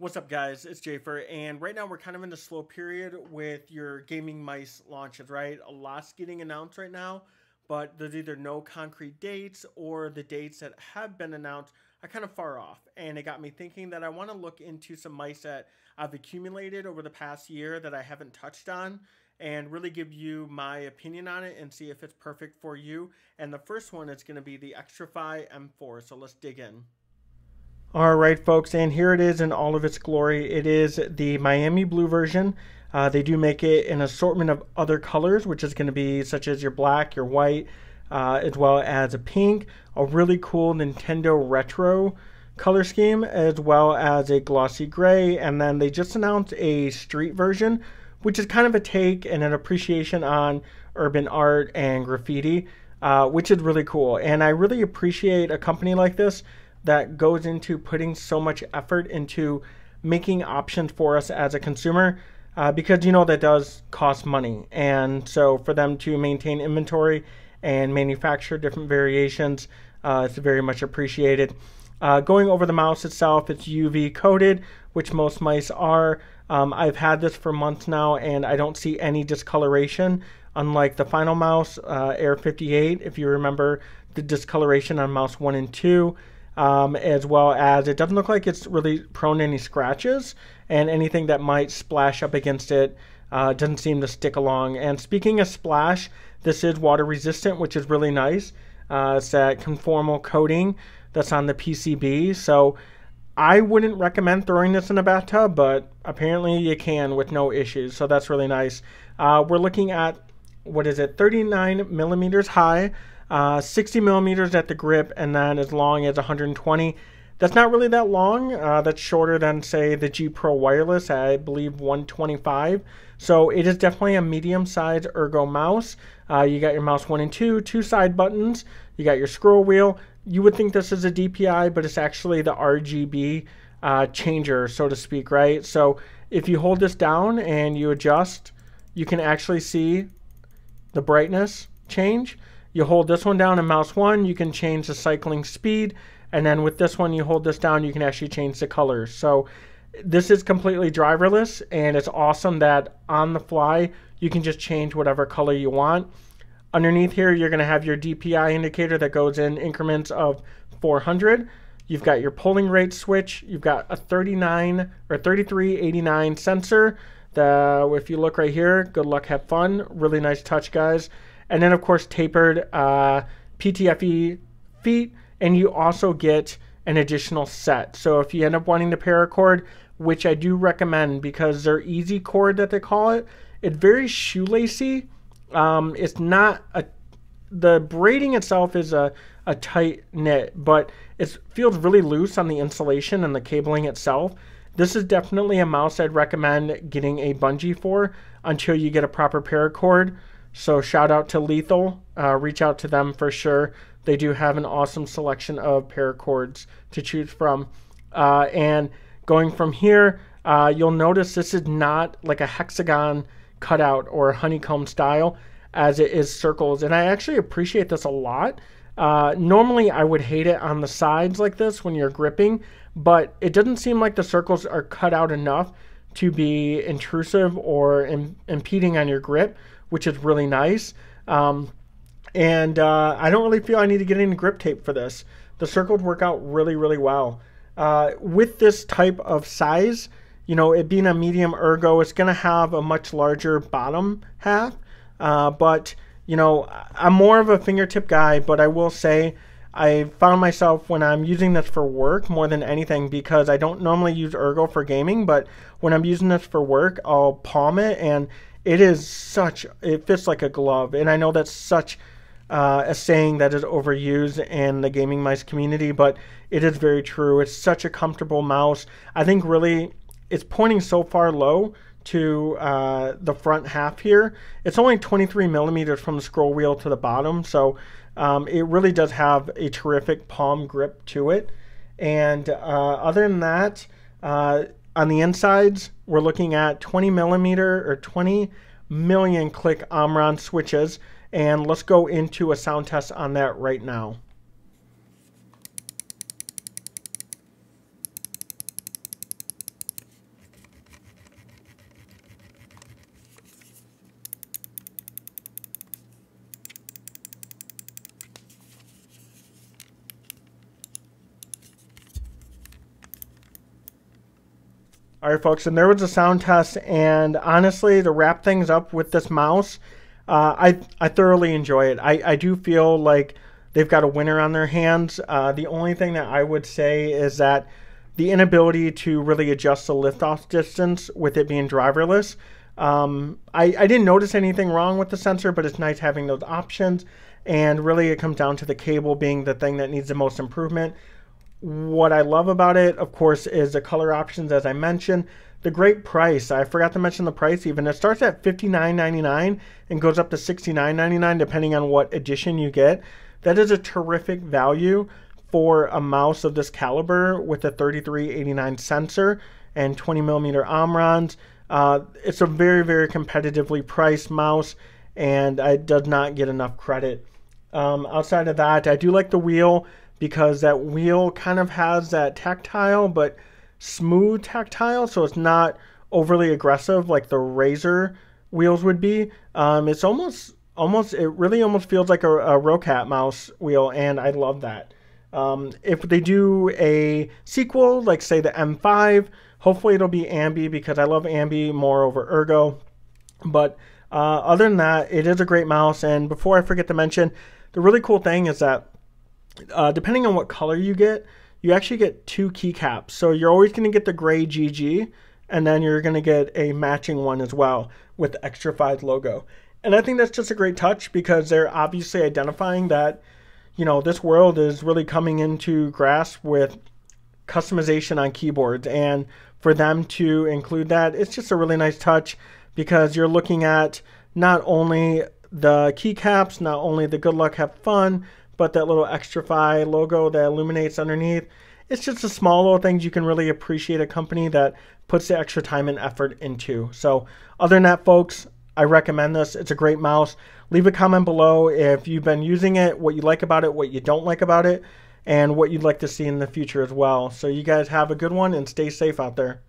What's up guys, it's Jafer, and right now we're kind of in a slow period with your gaming mice launches, right? A lot's getting announced right now, but there's either no concrete dates or the dates that have been announced are kind of far off. And it got me thinking that I want to look into some mice that I've accumulated over the past year that I haven't touched on and really give you my opinion on it and see if it's perfect for you. And the first one is going to be the Extrafy M4, so let's dig in. All right, folks, and here it is in all of its glory. It is the Miami blue version. Uh, they do make it an assortment of other colors, which is going to be such as your black, your white, uh, as well as a pink, a really cool Nintendo retro color scheme, as well as a glossy gray. And then they just announced a street version, which is kind of a take and an appreciation on urban art and graffiti, uh, which is really cool. And I really appreciate a company like this that goes into putting so much effort into making options for us as a consumer uh, because you know that does cost money. And so for them to maintain inventory and manufacture different variations, uh, it's very much appreciated. Uh, going over the mouse itself, it's UV coated, which most mice are. Um, I've had this for months now and I don't see any discoloration, unlike the final mouse, uh, Air 58. If you remember the discoloration on mouse 1 and 2, um, as well as it doesn't look like it's really prone to any scratches, and anything that might splash up against it uh, doesn't seem to stick along. And speaking of splash, this is water resistant, which is really nice. Uh, it's that conformal coating that's on the PCB, so I wouldn't recommend throwing this in a bathtub, but apparently you can with no issues, so that's really nice. Uh, we're looking at, what is it, 39 millimeters high, uh, 60 millimeters at the grip and then as long as 120. That's not really that long. Uh, that's shorter than, say, the G Pro Wireless, I believe 125. So it is definitely a medium sized ergo mouse. Uh, you got your mouse one and two, two side buttons, you got your scroll wheel. You would think this is a DPI, but it's actually the RGB uh, changer, so to speak, right? So if you hold this down and you adjust, you can actually see the brightness change you hold this one down in mouse one, you can change the cycling speed. And then with this one, you hold this down, you can actually change the colors. So this is completely driverless and it's awesome that on the fly, you can just change whatever color you want. Underneath here, you're gonna have your DPI indicator that goes in increments of 400. You've got your polling rate switch. You've got a 39 or 3389 sensor. The, if you look right here, good luck, have fun. Really nice touch, guys. And then, of course, tapered uh, PTFE feet. And you also get an additional set. So if you end up wanting the paracord, which I do recommend because they're easy cord that they call it, it's very shoelacy. Um, it's not a the braiding itself is a, a tight knit, but it feels really loose on the insulation and the cabling itself. This is definitely a mouse I'd recommend getting a bungee for until you get a proper paracord. So shout out to Lethal. Uh, reach out to them for sure. They do have an awesome selection of paracords to choose from. Uh, and going from here, uh, you'll notice this is not like a hexagon cutout or honeycomb style as it is circles. And I actually appreciate this a lot. Uh, normally I would hate it on the sides like this when you're gripping, but it doesn't seem like the circles are cut out enough to be intrusive or impeding on your grip which is really nice. Um, and uh, I don't really feel I need to get any grip tape for this. The circled work out really, really well. Uh, with this type of size, you know, it being a medium ergo, it's going to have a much larger bottom half. Uh, but, you know, I'm more of a fingertip guy, but I will say I found myself when I'm using this for work more than anything because I don't normally use ergo for gaming, but when I'm using this for work, I'll palm it and it is such, it fits like a glove. And I know that's such uh, a saying that is overused in the gaming mice community, but it is very true. It's such a comfortable mouse. I think really it's pointing so far low to uh, the front half here. It's only 23 millimeters from the scroll wheel to the bottom, so um, it really does have a terrific palm grip to it. And uh, other than that, uh, on the insides, we're looking at 20 millimeter or 20 million click Omron switches. And let's go into a sound test on that right now. All right, folks, and there was a sound test, and honestly, to wrap things up with this mouse, uh, I I thoroughly enjoy it. I, I do feel like they've got a winner on their hands. Uh, the only thing that I would say is that the inability to really adjust the liftoff distance with it being driverless. Um, I, I didn't notice anything wrong with the sensor, but it's nice having those options. And really, it comes down to the cable being the thing that needs the most improvement. What I love about it, of course, is the color options, as I mentioned. The great price. I forgot to mention the price even. It starts at $59.99 and goes up to $69.99 depending on what edition you get. That is a terrific value for a mouse of this caliber with a 3389 sensor and 20 millimeter Omrons. Uh, it's a very, very competitively priced mouse and it does not get enough credit. Um, outside of that, I do like the wheel because that wheel kind of has that tactile but smooth tactile, so it's not overly aggressive like the Razor wheels would be. Um, it's almost almost it really almost feels like a, a Rocat mouse wheel, and I love that. Um, if they do a sequel, like say the M5, hopefully it'll be Ambi because I love Ambi more over Ergo. But uh, other than that, it is a great mouse. And before I forget to mention, the really cool thing is that uh, depending on what color you get, you actually get two keycaps. So you're always going to get the gray GG, and then you're going to get a matching one as well with the five logo. And I think that's just a great touch because they're obviously identifying that, you know, this world is really coming into grasp with customization on keyboards. And for them to include that, it's just a really nice touch because you're looking at not only the keycaps, not only the good luck, have fun, but that little Extrafy logo that illuminates underneath, it's just a small little things you can really appreciate a company that puts the extra time and effort into. So other than that, folks, I recommend this. It's a great mouse. Leave a comment below if you've been using it, what you like about it, what you don't like about it, and what you'd like to see in the future as well. So you guys have a good one and stay safe out there.